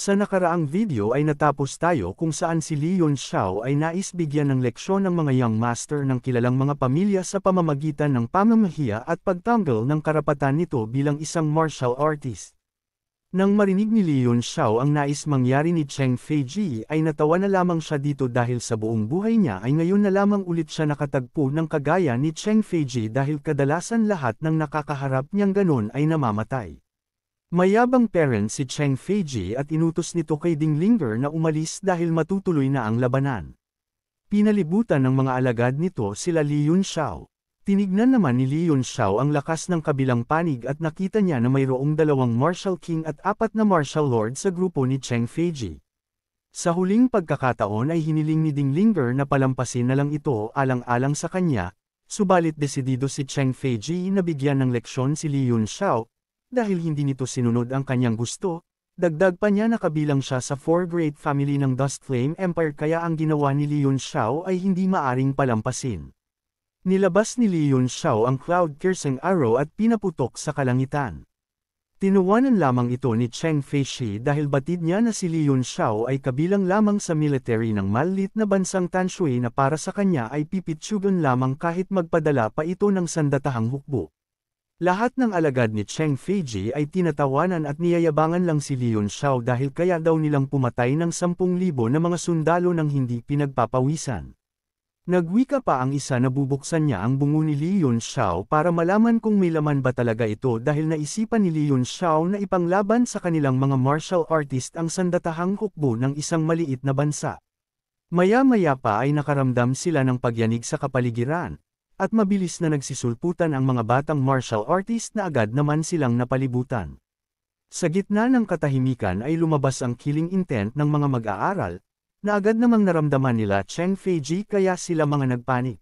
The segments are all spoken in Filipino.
Sa nakaraang video ay natapos tayo kung saan si Leon Xiao ay nais bigyan ng leksyon ng mga young master ng kilalang mga pamilya sa pamamagitan ng pamamahiya at pagtanggal ng karapatan nito bilang isang martial artist. Nang marinig ni Leon Xiao ang nais mangyari ni Cheng Feiji ay natawa na lamang siya dito dahil sa buong buhay niya ay ngayon na lamang ulit siya nakatagpo ng kagaya ni Cheng Feiji dahil kadalasan lahat ng nakakaharap niyang ganun ay namamatay. Mayabang parent si Cheng Feiji at inutos nito kay Ding Dinglinger na umalis dahil matutuloy na ang labanan. Pinalibutan ng mga alagad nito sila Li Yun Xiao. Tinignan naman ni Li Yun Xiao ang lakas ng kabilang panig at nakita niya na mayroong dalawang Martial King at apat na Martial Lord sa grupo ni Cheng Feiji. Sa huling pagkakataon ay hiniling ni Ding Dinglinger na palampasin na lang ito alang-alang sa kanya, subalit desidido si Cheng Feiji na bigyan ng leksyon si Li Yun Xiao, dahil hindi nito sinunod ang kanyang gusto, dagdag pa niya na kabilang siya sa four great family ng Dust Flame Empire kaya ang ginawa ni Li Xiao ay hindi maaring palampasin. Nilabas ni Li Xiao ang Cloud Cursing Arrow at pinaputok sa kalangitan. Tinuwanan lamang ito ni Cheng Feishi dahil batid niya na si Li Xiao ay kabilang lamang sa military ng malit na bansang Tanshui na para sa kanya ay pipitsugan lamang kahit magpadala pa ito ng sandatahang hukbo. Lahat ng alagad ni Cheng Feiji ay tinatawanan at niyayabangan lang si Leon Xiao dahil kaya daw nilang pumatay ng 10,000 na mga sundalo ng hindi pinagpapawisan. Nagwika pa ang isa na bubuksan niya ang bungo ni Leon Xiao para malaman kung may laman ba talaga ito dahil naisipan ni Leon Xiao na ipanglaban sa kanilang mga martial artist ang sandatahang hukbo ng isang maliit na bansa. Maya-maya pa ay nakaramdam sila ng pagyanig sa kapaligiran, at mabilis na nagsisulputan ang mga batang martial artist na agad naman silang napalibutan. Sa gitna ng katahimikan ay lumabas ang killing intent ng mga mag-aaral, na agad namang naramdaman nila Cheng Feiji kaya sila mga nagpanik.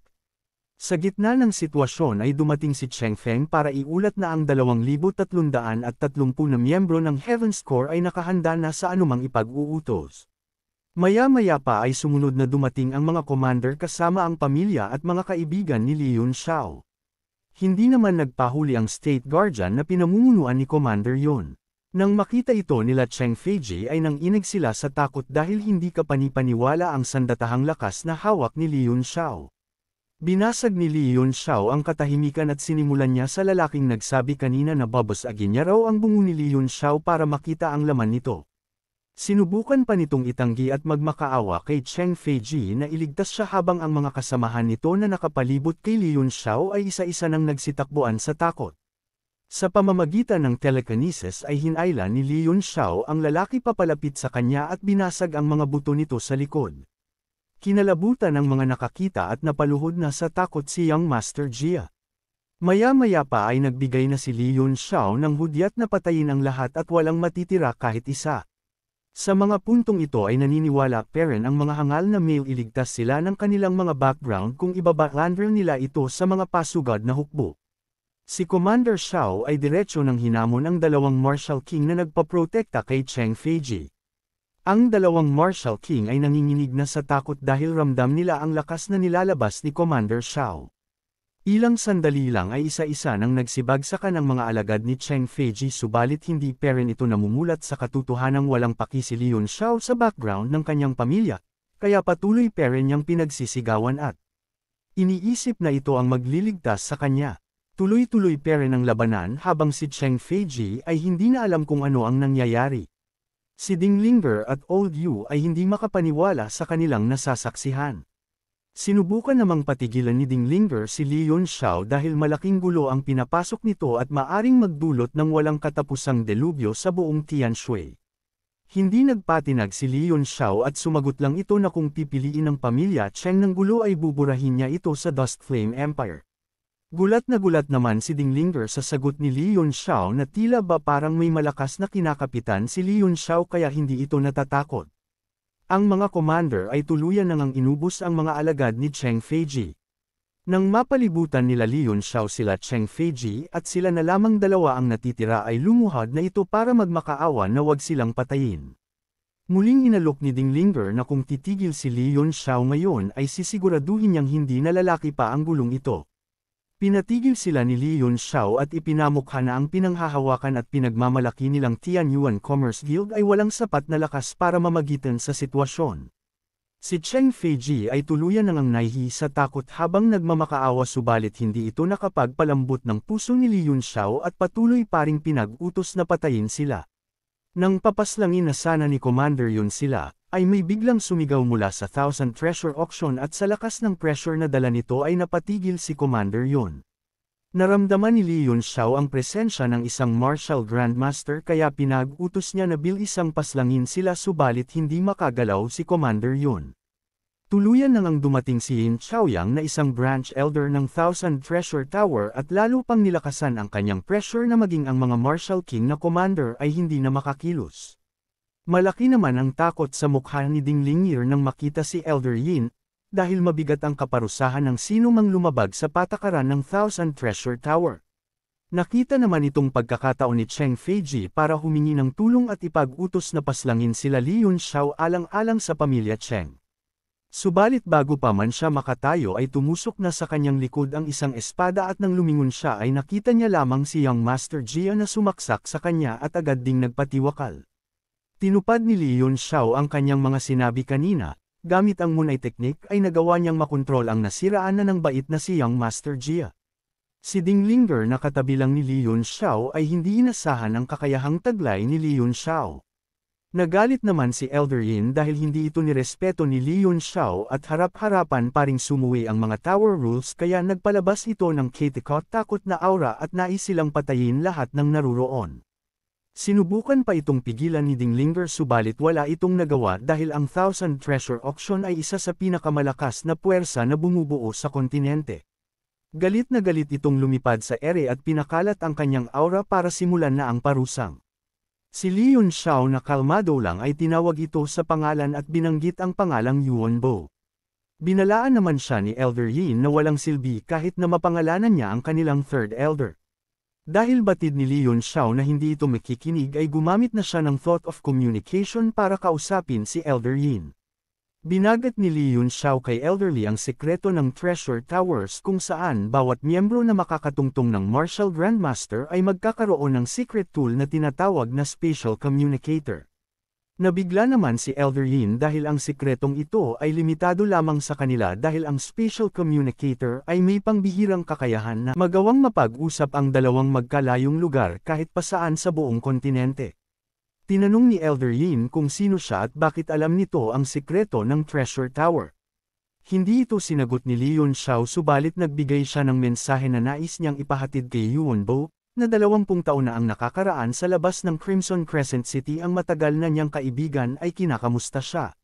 Sa gitna ng sitwasyon ay dumating si Cheng Feng para iulat na ang 2,330 na miyembro ng Heaven's Core ay nakahanda na sa anumang ipag-uutos. Maya-maya pa ay sumunod na dumating ang mga commander kasama ang pamilya at mga kaibigan ni Liun Shao. Hindi naman nagpahuli ang state guardian na pinamumunuan ni Commander Yun. Nang makita ito nila Cheng Feiji ay nang inig sila sa takot dahil hindi kapanipaniwala ang sandatahang lakas na hawak ni Liun Shao. Binasag ni Liun Shao ang katahimikan at sinimulan niya sa lalaking nagsabi kanina na babos niya raw ang bungo ni Liun Shao para makita ang laman nito. Sinubukan pa nitong itanggi at magmakaawa kay Cheng Feiji na iligtas siya habang ang mga kasamahan nito na nakapalibot kay Liun Xiao ay isa-isa nang nagsitakbuan sa takot. Sa pamamagitan ng telekinesis ay hinayla ni Liun Xiao ang lalaki papalapit sa kanya at binasag ang mga buto nito sa likod. Kinalabutan ng mga nakakita at napaluhod na sa takot si Young Master Jia. Maya-maya pa ay nagbigay na si Liun Xiao ng hudyat na patayin ang lahat at walang matitira kahit isa. Sa mga puntong ito ay naniniwala parent ang mga hangal na male iligtas sila ng kanilang mga background kung ibabaklander nila ito sa mga pasugad na hukbo. Si Commander Xiao ay diretso ng hinamon ang dalawang Marshal King na nagpaprotekta kay Cheng Feiji. Ang dalawang Marshal King ay nanginginig na sa takot dahil ramdam nila ang lakas na nilalabas ni Commander Xiao. Ilang sandali lang ay isa-isa nang nagsibagsakan ang mga alagad ni Cheng Feiji subalit hindi pa rin ito namumulat sa katotohanang walang pakisiliyon si Xiao sa background ng kanyang pamilya, kaya patuloy pa rin niyang pinagsisigawan at iniisip na ito ang magliligtas sa kanya. Tuloy-tuloy pa rin ang labanan habang si Cheng Feiji ay hindi na alam kung ano ang nangyayari. Si Ding Linger at Old Yu ay hindi makapaniwala sa kanilang nasasaksihan. Sinubukan namang patigilan ni Ding Linger si Leon Xiao dahil malaking gulo ang pinapasok nito at maaring magdulot ng walang katapusang delubyo sa buong Tianshui. Hindi nagpatinag si Leon Xiao at sumagot lang ito na kung pipiliin ng pamilya Cheng ng gulo ay buburahin niya ito sa Dust Flame Empire. Gulat na gulat naman si Ding Linger sa sagot ni Leon Xiao na tila ba parang may malakas na kinakapitan si Leon Xiao kaya hindi ito natatakot. Ang mga commander ay tuluyan nang ang inubos ang mga alagad ni Cheng Feiji. Nang mapalibutan nila Leon Xiao sila Cheng Feiji at sila na lamang dalawa ang natitira ay lumuhad na ito para magmakaawa na wag silang patayin. Muling inalok ni Ding Linger na kung titigil si Leon Xiao ngayon ay sisiguraduhin niyang hindi na lalaki pa ang gulong ito. Pinatigil sila ni Li Yun Xiao at ipinamukha na ang pinanghahawakan at pinagmamalaki nilang Tianyuan Commerce Guild ay walang sapat na lakas para mamagitan sa sitwasyon. Si Cheng Feiji ay tuluyan ng ang nahi sa takot habang nagmamakaawa subalit hindi ito nakapagpalambot ng puso ni Li Yun Xiao at patuloy paring pinag-utos na patayin sila. Nang papaslangin na sana ni Commander Yun sila, ay may biglang sumigaw mula sa Thousand Treasure Auction at sa lakas ng pressure na dala nito ay napatigil si Commander Yun. Naramdaman ni Li Yun Xiao ang presensya ng isang martial grandmaster kaya pinag-utos niya na bilisang paslangin sila subalit hindi makagalaw si Commander Yun. Tuluyan na ngang dumating si Yin Chaoyang na isang branch elder ng Thousand Treasure Tower at lalo pang nilakasan ang kanyang pressure na maging ang mga martial king na commander ay hindi na makakilos. Malaki naman ang takot sa mukha ni Ding Lingir nang makita si Elder Yin, dahil mabigat ang kaparusahan ng sino mang lumabag sa patakaran ng Thousand Treasure Tower. Nakita naman itong pagkakataon ni Cheng Feiji para humingi ng tulong at ipag-utos na paslangin sila Li Yun Xiao alang-alang sa pamilya Cheng. Subalit bago pa man siya makatayo ay tumusok na sa kanyang likod ang isang espada at nang lumingon siya ay nakita niya lamang si Young Master Gia na sumaksak sa kanya at agad ding nagpatiwakal. Tinupad ni Leon Xiao ang kanyang mga sinabi kanina, gamit ang Moonlight Technique ay nagawa niyang makontrol ang nasiraan na ng bait na siyang Master Jia. Si Ding Linger na katabilang ni Leon Xiao ay hindi inasahan ang kakayahang taglay ni Leon Xiao. Nagalit naman si Elder Yin dahil hindi ito nirespeto ni Leon Xiao at harap-harapan paring sumuwi ang mga tower rules kaya nagpalabas ito ng Katikot takot na aura at nais silang patayin lahat ng naruroon. Sinubukan pa itong pigilan ni Dinglinger subalit wala itong nagawa dahil ang Thousand Treasure Auction ay isa sa pinakamalakas na puwersa na bumubuo sa kontinente. Galit na galit itong lumipad sa ere at pinakalat ang kanyang aura para simulan na ang parusang. Si Leon Xiao na kalmado lang ay tinawag ito sa pangalan at binanggit ang pangalang Yuan Bo. Binalaan naman siya ni Elder Yin na walang silbi kahit na mapangalanan niya ang kanilang third elder. Dahil batid ni Leon Xiao na hindi ito makikinig ay gumamit na siya ng thought of communication para kausapin si Elder Yin. Binagat ni Leon Xiao kay Elder Lee ang sekreto ng Treasure Towers kung saan bawat miyembro na makakatungtong ng Martial Grandmaster ay magkakaroon ng secret tool na tinatawag na Special Communicator. Nabigla naman si Elder Yin dahil ang sikretong ito ay limitado lamang sa kanila dahil ang special communicator ay may pangbihirang kakayahan na magawang mapag-usap ang dalawang magkalayong lugar kahit pa saan sa buong kontinente. Tinanong ni Elder Yin kung sino siya at bakit alam nito ang sikreto ng Treasure Tower. Hindi ito sinagot ni Leon Xiao subalit nagbigay siya ng mensahe na nais niyang ipahatid kay Yuan Bo, na dalawampung taon na ang nakakaraan sa labas ng Crimson Crescent City ang matagal na niyang kaibigan ay kinakamusta siya.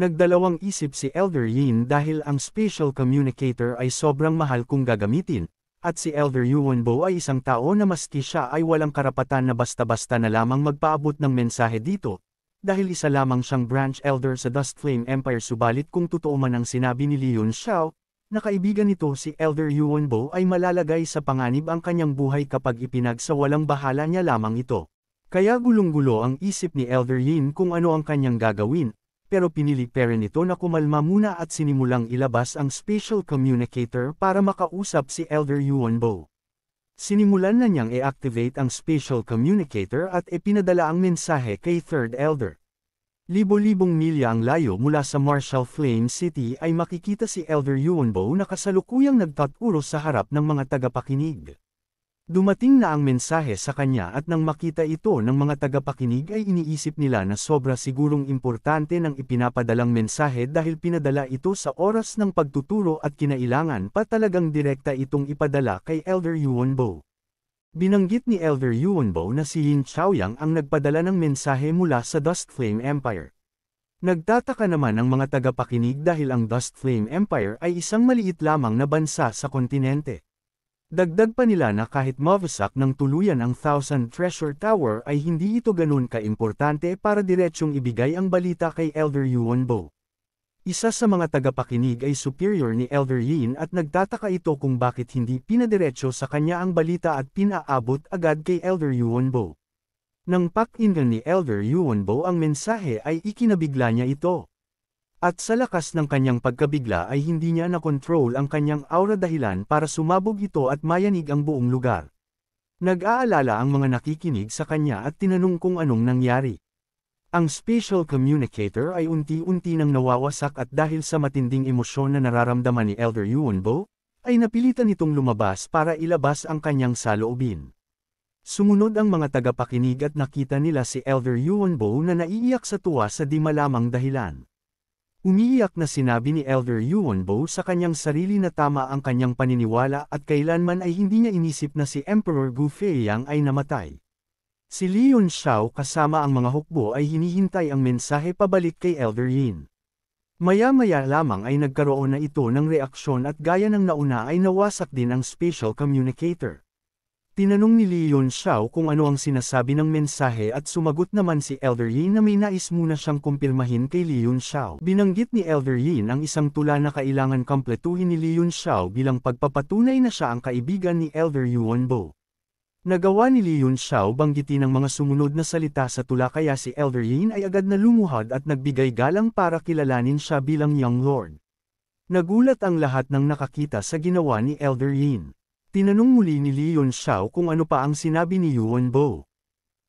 Nagdalawang isip si Elder Yin dahil ang special communicator ay sobrang mahal kung gagamitin, at si Elder Yuwonbo ay isang tao na maski siya ay walang karapatan na basta-basta na lamang magpaabot ng mensahe dito, dahil isa lamang siyang branch elder sa Dust Flame Empire subalit kung totoo man ang sinabi ni Leon Xiao, Nakaibigan kaibigan nito si Elder Yuonbo ay malalagay sa panganib ang kanyang buhay kapag walang bahala niya lamang ito. Kaya gulong-gulo ang isip ni Elder Yin kung ano ang kanyang gagawin, pero pinili pa rin ito na kumalma muna at sinimulang ilabas ang special communicator para makausap si Elder Yuonbo. Sinimulan na niyang i-activate ang special communicator at ipinadala ang mensahe kay Third Elder. Libo-libong milya ang layo mula sa Marshall Flame City ay makikita si Elder Yuonbo na kasalukuyang nagtaturo sa harap ng mga tagapakinig. Dumating na ang mensahe sa kanya at nang makita ito ng mga tagapakinig ay iniisip nila na sobra sigurong importante ng ipinapadalang mensahe dahil pinadala ito sa oras ng pagtuturo at kinailangan pa talagang direkta itong ipadala kay Elder Yuonbo. Binanggit ni Elder Yuonbo na si Lin Chaoyang ang nagpadala ng mensahe mula sa Dust Flame Empire. Nagtataka naman ang mga tagapakinig dahil ang Dust Flame Empire ay isang maliit lamang na bansa sa kontinente. Dagdag pa nila na kahit mawasak ng tuluyan ang Thousand Treasure Tower ay hindi ito ganun kaimportante para diretsyong ibigay ang balita kay Elder Yuonbo. Isa sa mga tagapakinig ay superior ni Elder Yin at nagtataka ito kung bakit hindi pinadiretso sa kanya ang balita at pinaabot agad kay Elder Yuanbo. Nang pakinggan ni Elder Yuanbo ang mensahe ay ikinabigla niya ito. At sa lakas ng kanyang pagkabigla ay hindi niya na-control ang kanyang aura dahilan para sumabog ito at mayanig ang buong lugar. Nag-aalala ang mga nakikinig sa kanya at tinanong kung anong nangyari. Ang special communicator ay unti-unti nang nawawasak at dahil sa matinding emosyon na nararamdaman ni Elder Yuonbo, ay napilitan itong lumabas para ilabas ang kanyang saloobin. Sumunod ang mga tagapakinig at nakita nila si Elder Yuonbo na naiiyak sa tuwa sa di malamang dahilan. Umiiyak na sinabi ni Elder Yuonbo sa kanyang sarili na tama ang kanyang paniniwala at kailanman ay hindi niya inisip na si Emperor Gu Feiyang ay namatay. Si Leon Xiao kasama ang mga hukbo ay hinihintay ang mensahe pabalik kay Elder Yin. Maya-maya lamang ay nagkaroon na ito ng reaksyon at gaya ng nauna ay nawasak din ang special communicator. Tinanong ni Leon Xiao kung ano ang sinasabi ng mensahe at sumagot naman si Elder Yin na may nais muna siyang kumpirmahin kay Leon Xiao. Binanggit ni Elder Yin ang isang tula na kailangan kompletuhin ni Leon Xiao bilang pagpapatunay na siya ang kaibigan ni Elder Yuan Bo. Nagawa ni Li Yun Xiao banggitin ang mga sumunod na salita sa tula kaya si Elder Yin ay agad na lumuhad at nagbigay galang para kilalanin siya bilang Young Lord. Nagulat ang lahat ng nakakita sa ginawa ni Elder Yin. Tinanong muli ni Li Yun Xiao kung ano pa ang sinabi ni Yuan Bo.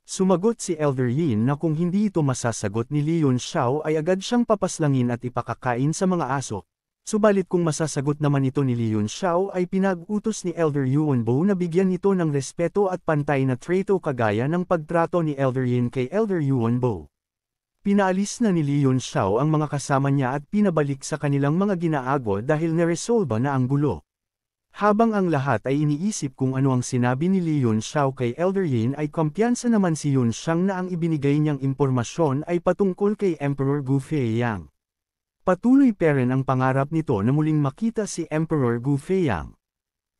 Sumagot si Elder Yin na kung hindi ito masasagot ni Li Yun Xiao ay agad siyang papaslangin at ipakakain sa mga aso, Subalit kung masasagot naman ito ni Leon Xiao ay pinag-utos ni Elder Yuan Bo na bigyan ito ng respeto at pantay na trato kagaya ng pagtrato ni Elder Yin kay Elder Yuan Bo. Pinaalis na ni Leon Xiao ang mga kasama niya at pinabalik sa kanilang mga ginaago dahil naresolba na ang gulo. Habang ang lahat ay iniisip kung ano ang sinabi ni Leon Xiao kay Elder Yin ay kumpiyansa naman si Yun Shang na ang ibinigay niyang impormasyon ay patungkol kay Emperor Gu Feiyang. Patuloy pa rin ang pangarap nito na muling makita si Emperor Gu Feiyang.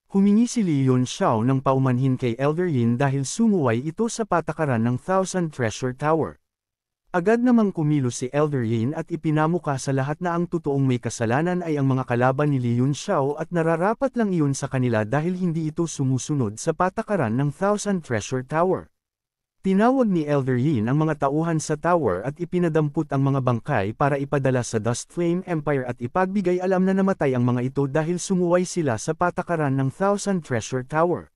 Humingi si Li Yun Xiao ng paumanhin kay Elder Yin dahil sumuway ito sa patakaran ng Thousand Treasure Tower. Agad namang kumilo si Elder Yin at ipinamuka sa lahat na ang totoong may kasalanan ay ang mga kalaban ni Li Yun Xiao at nararapat lang iyon sa kanila dahil hindi ito sumusunod sa patakaran ng Thousand Treasure Tower. Tinawag ni Elder Yin ang mga tauhan sa tower at ipinadampot ang mga bangkay para ipadala sa Dust Flame Empire at ipagbigay alam na namatay ang mga ito dahil sumuway sila sa patakaran ng Thousand Treasure Tower.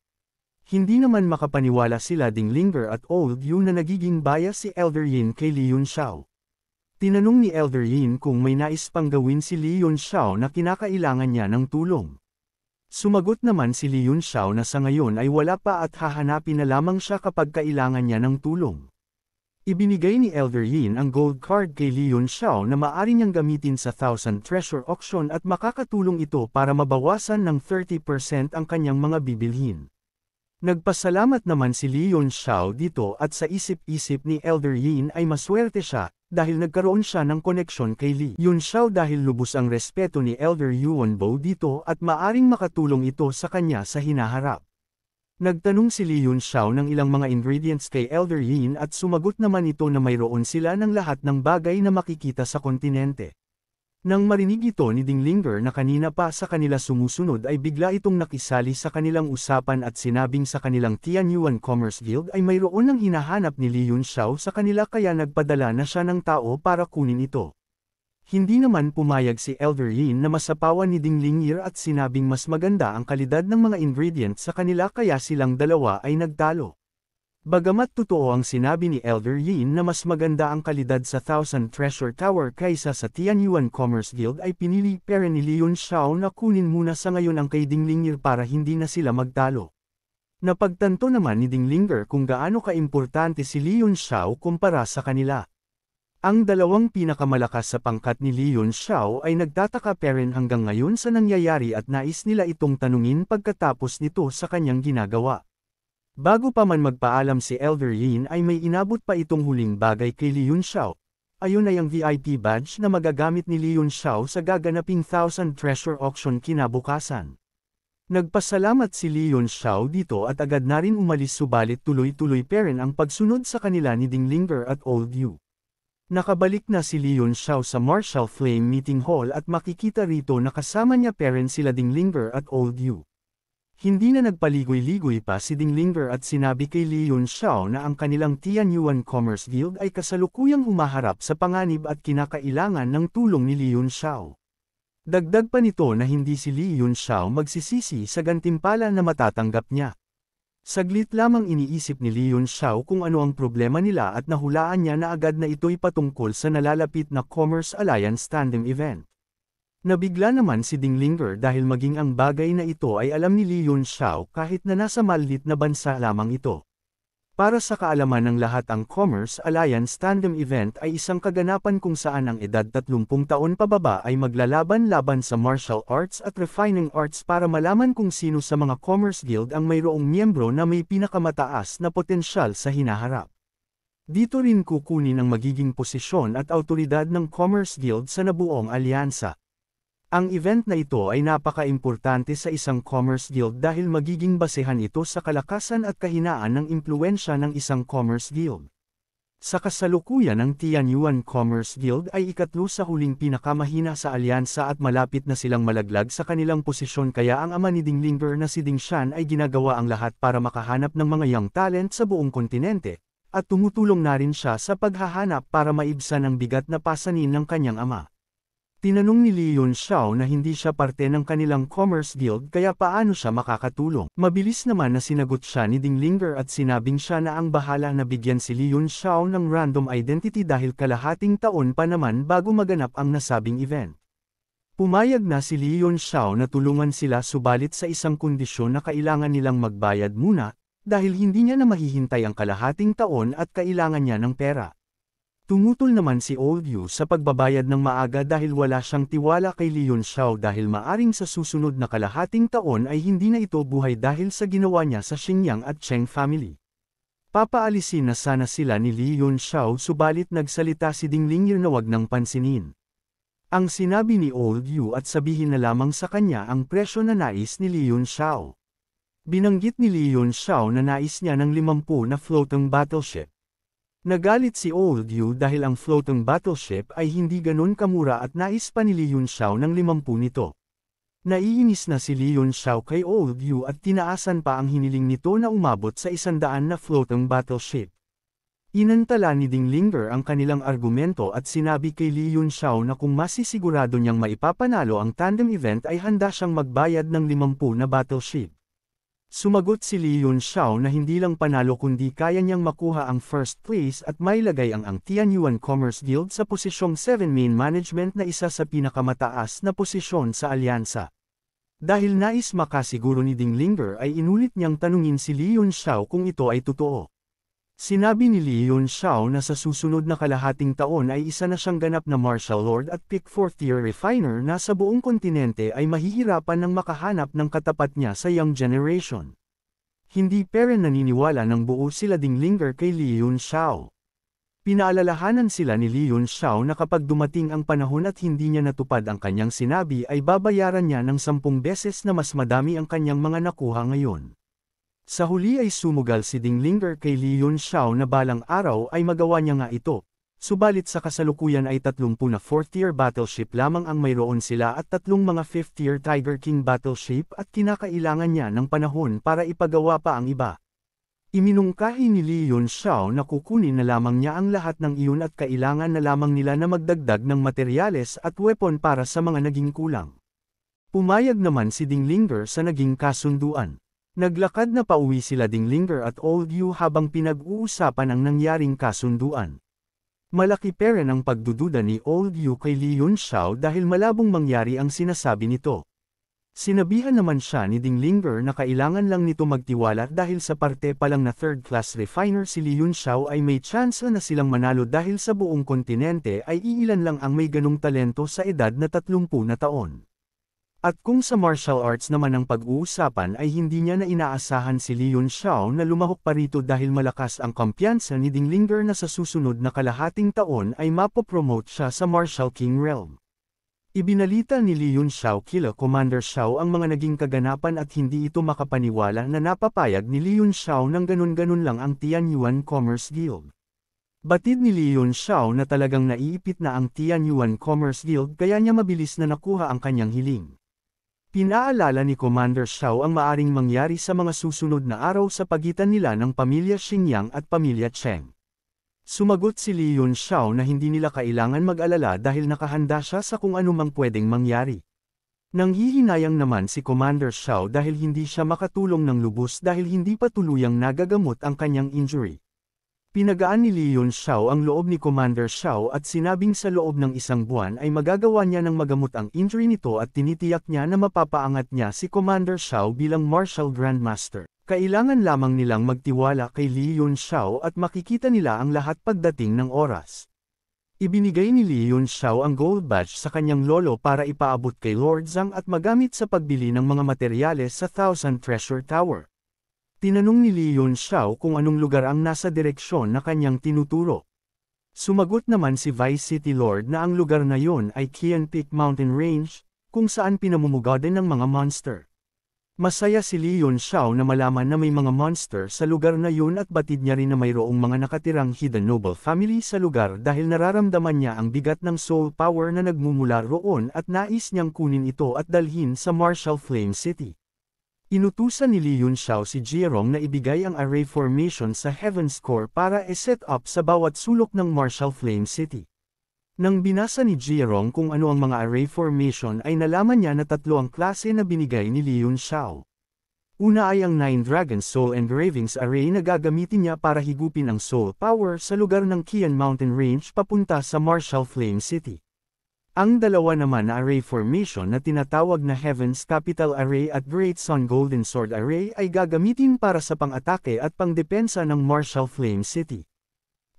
Hindi naman makapaniwala sila ding Linger at Old Yu na nagiging baya si Elder Yin kay Li Yun Xiao. Tinanong ni Elder Yin kung may nais pang gawin si Li Yun Xiao na kinakailangan niya ng tulong. Sumagot naman si Liun Xiao na sa ngayon ay wala pa at hahanapin na lamang siya kapag kailangan niya ng tulong. Ibinigay ni Elder Yin ang gold card kay Liun Xiao na maari niyang gamitin sa Thousand Treasure Auction at makakatulong ito para mabawasan ng 30% ang kanyang mga bibilhin. Nagpasalamat naman si Liun Xiao dito at sa isip-isip ni Elder Yin ay maswerte siya, dahil nagkaroon siya ng koneksyon kay Lee Yun Shao dahil lubos ang respeto ni Elder Yuan Bo dito at maaring makatulong ito sa kanya sa hinaharap. Nagtanong si Li Yun Xiao ng ilang mga ingredients kay Elder Yin at sumagot naman ito na mayroon sila ng lahat ng bagay na makikita sa kontinente. Nang marinig ito ni Dinglinger na kanina pa sa kanila sumusunod ay bigla itong nakisali sa kanilang usapan at sinabing sa kanilang Tianyuan Commerce Guild ay mayroon ng hinahanap ni Li Yun sa kanila kaya nagpadala na siya ng tao para kunin ito. Hindi naman pumayag si Elder Yin na masapawan ni Ding Lingir at sinabing mas maganda ang kalidad ng mga ingredients sa kanila kaya silang dalawa ay nagtalo. Bagamat totoo ang sinabi ni Elder Yin na mas maganda ang kalidad sa Thousand Treasure Tower kaysa sa Tianyuan Commerce Guild ay pinili pera ni Leon Xiao na kunin muna sa ngayon ang kay Dinglingir para hindi na sila magtalo. Napagtanto naman ni Dinglinger kung gaano kaimportante si Leon Xiao kumpara sa kanila. Ang dalawang pinakamalakas sa pangkat ni Leon Xiao ay nagtataka peren hanggang ngayon sa nangyayari at nais nila itong tanungin pagkatapos nito sa kanyang ginagawa. Bago pa man magpaalam si Elder Yin ay may inabot pa itong huling bagay kay Liun Xiao. Ayun ay ang VIP badge na magagamit ni Liun Xiao sa gaganaping Thousand Treasure Auction kinabukasan. Nagpasalamat si Leon Xiao dito at agad na rin umalis subalit tuloy-tuloy pa rin ang pagsunod sa kanila ni Ding Linger at Old Yu. Nakabalik na si Leon Xiao sa Marshall Flame Meeting Hall at makikita rito na kasama niya pa sila Ding Linger at Old Yu. Hindi na nagpaligoy-ligoy pa si Dinglinger at sinabi kay Leon Xiao na ang kanilang Tianyuan Commerce Guild ay kasalukuyang humaharap sa panganib at kinakailangan ng tulong ni Leon Xiao. Dagdag pa nito na hindi si Leon Xiao magsisisi sa gantimpala na matatanggap niya. Saglit lamang iniisip ni Leon Xiao kung ano ang problema nila at nahulaan niya na agad na ito'y patungkol sa nalalapit na Commerce Alliance Tandem Event. Nabigla naman si Ding Lingger dahil maging ang bagay na ito ay alam ni Li Yun Xiao kahit na nasa malit na bansa lamang ito. Para sa kaalaman ng lahat ang Commerce Alliance Tandem Event ay isang kaganapan kung saan ang edad 30 taon pababa ay maglalaban-laban sa martial arts at refining arts para malaman kung sino sa mga Commerce Guild ang mayroong miyembro na may pinakamataas na potensyal sa hinaharap. Dito rin kukunin ang magiging posisyon at autoridad ng Commerce Guild sa nabuong alyansa. Ang event na ito ay napaka-importante sa isang commerce guild dahil magiging basehan ito sa kalakasan at kahinaan ng impluensya ng isang commerce guild. Sa kasalukuyan ng Tianyuan Commerce Guild ay ikatlo sa huling pinakamahina sa alyansa at malapit na silang malaglag sa kanilang posisyon kaya ang ama ni Ding Dinglinger na si Ding Dingshan ay ginagawa ang lahat para makahanap ng mga young talent sa buong kontinente, at tumutulong na rin siya sa paghahanap para maibsan ang bigat na pasanin ng kanyang ama. Tinanong ni Li Yun Xiao na hindi siya parte ng kanilang commerce guild kaya paano siya makakatulong. Mabilis naman na sinagot siya ni Ding Linger at sinabing siya na ang bahala na bigyan si Li Yun Xiao ng random identity dahil kalahating taon pa naman bago maganap ang nasabing event. Pumayag na si Leon Xiao na tulungan sila subalit sa isang kondisyon na kailangan nilang magbayad muna, dahil hindi niya na mahihintay ang kalahating taon at kailangan niya ng pera. Tumutol naman si Old Yu sa pagbabayad ng maaga dahil wala siyang tiwala kay Leon Xiao dahil maaring sa susunod na kalahating taon ay hindi na ito buhay dahil sa ginawa niya sa Xingyang at Cheng family. Papaalisin na sana sila ni Leon Xiao subalit nagsalita si Ding Yu na wag nang pansinin. Ang sinabi ni Old Yu at sabihin na lamang sa kanya ang presyo na nais ni Leon Xiao. Binanggit ni Leon Xiao na nais niya ng 50 na floating battleship. Nagalit si Old Yu dahil ang floating battleship ay hindi ganun kamura at nais pa ni Li ng 50 nito. Naiinis na si Leon Yunxiao kay Old Yu at tinaasan pa ang hiniling nito na umabot sa isandaan na floating battleship. Inantala ni Ding Linger ang kanilang argumento at sinabi kay Leon Yunxiao na kung masisigurado niyang maipapanalo ang tandem event ay handa siyang magbayad ng 50 na battleship. Sumagot si Lee Yun Xiao na hindi lang panalo kundi kaya niyang makuha ang first place at may lagay ang ang Tianyuan Commerce Guild sa posisyong 7 main management na isa sa pinakamataas na posisyon sa alyansa. Dahil nais makasiguro ni Ding Linger ay inulit niyang tanungin si Lee Yun Xiao kung ito ay totoo. Sinabi ni Leon Yun Xiao na sa susunod na kalahating taon ay isa na siyang ganap na martial lord at pick fourth-tier refiner na sa buong kontinente ay mahihirapan ng makahanap ng katapat niya sa young generation. Hindi pera naniniwala ng buo sila ding linger kay Leon Yun Xiao. Pinaalalahanan sila ni Leon Yun Xiao na kapag dumating ang panahon at hindi niya natupad ang kanyang sinabi ay babayaran niya ng sampung beses na mas madami ang kanyang mga nakuha ngayon. Sa huli ay sumugal si Dinglinger kay Li Yun Xiao na balang araw ay magawa niya nga ito. Subalit sa kasalukuyan ay 30 na 4th-tier battleship lamang ang mayroon sila at tatlong mga 5th-tier Tiger King battleship at kinakailangan niya ng panahon para ipagawa pa ang iba. Iminungkahi ni Li Yun Xiao na kukunin na lamang niya ang lahat ng iyon at kailangan na lamang nila na magdagdag ng materyales at weapon para sa mga naging kulang. Pumayag naman si Dinglinger sa naging kasunduan. Naglakad na pauwi sila ding Linger at Old You habang pinag-uusapan ang nangyaring kasunduan. Malaki pera ang pagdududa ni Old Yu kay Li Yun Xiao dahil malabong mangyari ang sinasabi nito. Sinabihan naman siya ni Ding Linger na kailangan lang nito magtiwala dahil sa parte pa lang na third-class refiner si Li Yun Xiao ay may chance na silang manalo dahil sa buong kontinente ay iilan lang ang may ganong talento sa edad na 30 na taon. At kung sa martial arts naman ang pag-uusapan ay hindi niya na inaasahan si Leon Xiao na lumahok pa rito dahil malakas ang kumpiyansa ni Ding Dinglinger na sa susunod na kalahating taon ay mapopromote siya sa Martial King Realm. Ibinalita ni Leon Xiao kila Commander Xiao ang mga naging kaganapan at hindi ito makapaniwala na napapayag ni Leon Xiao ng ganun-ganun lang ang Tianyuan Commerce Guild. Batid ni Leon Xiao na talagang naiipit na ang Tianyuan Commerce Guild kaya niya mabilis na nakuha ang kanyang hiling. Pinaalala ni Commander Xiao ang maaring mangyari sa mga susunod na araw sa pagitan nila ng pamilya Xingyang at pamilya Cheng. Sumagot si Li Yun Xiao na hindi nila kailangan mag-alala dahil nakahanda siya sa kung anumang pwedeng mangyari. Nanghihinayang naman si Commander Xiao dahil hindi siya makatulong ng lubos dahil hindi pa tuluyang nagagamot ang kanyang injury. Pinagaan ni Leon Yun Xiao ang loob ni Commander Xiao at sinabing sa loob ng isang buwan ay magagawa niya ng magamot ang injury nito at tinitiyak niya na mapapaangat niya si Commander Xiao bilang Martial Grandmaster. Kailangan lamang nilang magtiwala kay Leon Yun Xiao at makikita nila ang lahat pagdating ng oras. Ibinigay ni Leon Yun Xiao ang gold badge sa kanyang lolo para ipaabot kay Lord Zhang at magamit sa pagbili ng mga materyales sa Thousand Treasure Tower. Tinanong ni Li Yun Xiao kung anong lugar ang nasa direksyon na kanyang tinuturo. Sumagot naman si Vice City Lord na ang lugar na yon ay Kian Peak Mountain Range, kung saan pinamumugadan ng mga monster. Masaya si Li Yun Xiao na malaman na may mga monster sa lugar na yun at batid niya rin na mayroong mga nakatirang hidden noble family sa lugar dahil nararamdaman niya ang bigat ng soul power na nagmumula roon at nais niyang kunin ito at dalhin sa Martial Flame City. Inutusan ni Li Yun Xiao si Jerong na ibigay ang array formation sa Heaven's Core para e-set up sa bawat sulok ng Marshall Flame City. Nang binasa ni Jerong kung ano ang mga array formation ay nalaman niya na tatlo ang klase na binigay ni Li Yun Xiao. Una ay ang Nine Dragon Soul Engravings Array na gagamitin niya para higupin ang soul power sa lugar ng Kian Mountain Range papunta sa Marshall Flame City. Ang dalawa naman na array formation na tinatawag na Heaven's Capital Array at Great Sun Golden Sword Array ay gagamitin para sa pang-atake at pangdepensa ng Marshall Flame City.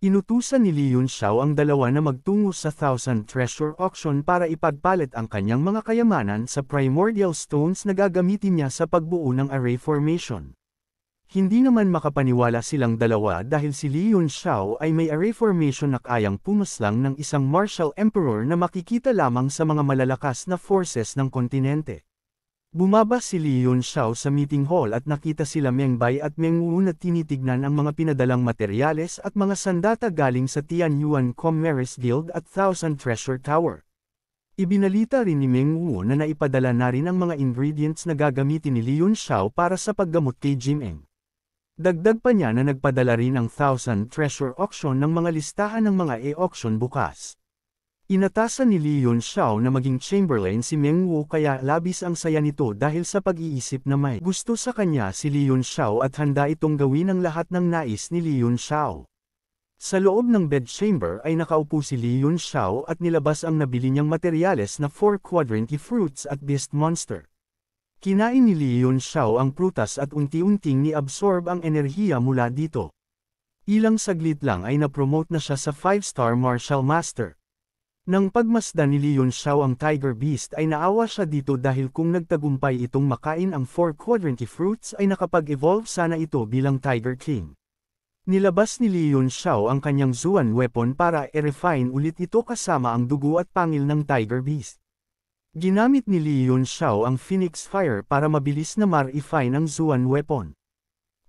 Inutusan ni Li Yun Xiao ang dalawa na magtungo sa Thousand Treasure Auction para ipagpalit ang kanyang mga kayamanan sa primordial stones na gagamitin niya sa pagbuo ng array formation. Hindi naman makapaniwala silang dalawa dahil si Li Yun Xiao ay may a reformation na kayang pumaslang ng isang martial emperor na makikita lamang sa mga malalakas na forces ng kontinente. Bumaba si Li Yun Xiao sa meeting hall at nakita sila Meng Bai at Meng Wu na tinitignan ang mga pinadalang materyales at mga sandata galing sa Tianyuan Commerce Guild at Thousand Treasure Tower. Ibinalita rin ni Meng Wu na naipadala na rin ang mga ingredients na gagamitin ni Li Yun Xiao para sa paggamot kay Jim Eng. Dagdag pa niya na nagpadala rin ang Thousand treasure auction ng mga listahan ng mga e-auction bukas. Inatasan ni Lee Yun Xiao na maging Chamberlain si Meng Wu kaya labis ang saya nito dahil sa pag-iisip na may gusto sa kanya si Lee Yun Xiao at handa itong gawin ang lahat ng nais ni Lee Yun Xiao. Sa loob ng bedchamber ay nakaupo si Lee Yun Xiao at nilabas ang nabili niyang materyales na 4 quadranty fruits at beast monster. Kinain ni Leon Xiao ang prutas at unti-unting ni-absorb ang enerhiya mula dito. Ilang saglit lang ay na-promote na siya sa 5-star martial master. Nang pagmasdan ni Leon Xiao ang Tiger Beast ay naawa siya dito dahil kung nagtagumpay itong makain ang 4 quadrant fruits ay nakapag-evolve sana ito bilang Tiger King. Nilabas ni Leon Xiao ang kanyang Zuan weapon para i-refine ulit ito kasama ang dugo at pangil ng Tiger Beast. Ginamit ni Li Yun Xiao ang Phoenix Fire para mabilis na marifine ang Zuan Weapon.